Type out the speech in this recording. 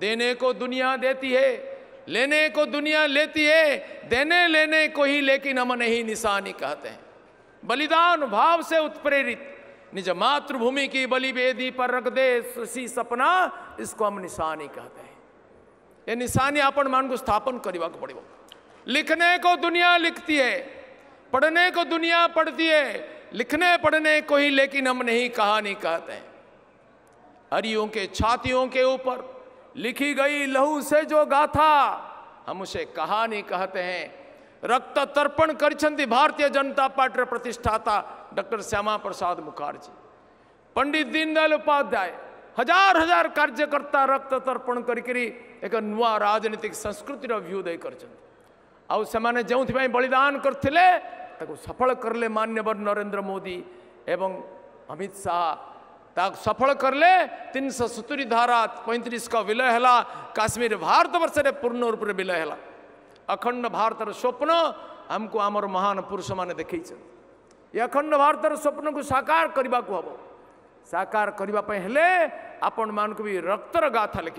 देने को दुनिया देती है लेने को दुनिया लेती है देने लेने को ही लेकिन हम नहीं निशानी कहते हैं बलिदान भाव से उत्प्रेरित निज मातृभूमि की बलि बेदी पर रख दे सपना इसको हम निशानी कहते हैं ये निशानी अपन मान को स्थापन करवा पड़े लिखने को दुनिया लिखती है पढ़ने को दुनिया पढ़ती है लिखने पढ़ने को ही लेकिन हम नहीं कहानी कहते हैं हरियों के छातियों के ऊपर लिखी गई लहू से जो गाथा हम उसे कहानी कहते हैं रक्त तर्पण कर भारतीय जनता पार्टी प्रतिष्ठाता डॉक्टर श्यामा प्रसाद मुखर्जी पंडित दीनदयाल उपाध्याय हजार हजार कार्यकर्ता रक्त तर्पण करके एक नुआ राजनीतिक संस्कृति व्युदय करछंती आउ सेमाने जोंथिपाई बलिदान करथिले सफल करले मान्यवर नरेंद्र मोदी एवं अमित शाह सफल कर ले तीन सौ सत्तरी धारा पैंतीस का विलय है काश्मीर भारतवर्ष में पूर्ण रूप से विलय है अखंड भारतर स्वप्न हमको आमर महान पुरुष मैंने देखते ये अखंड भारतर स्वप्न को साकार करने को हम साकार करने हेले आपण मान को भी रक्तर गाथा लिख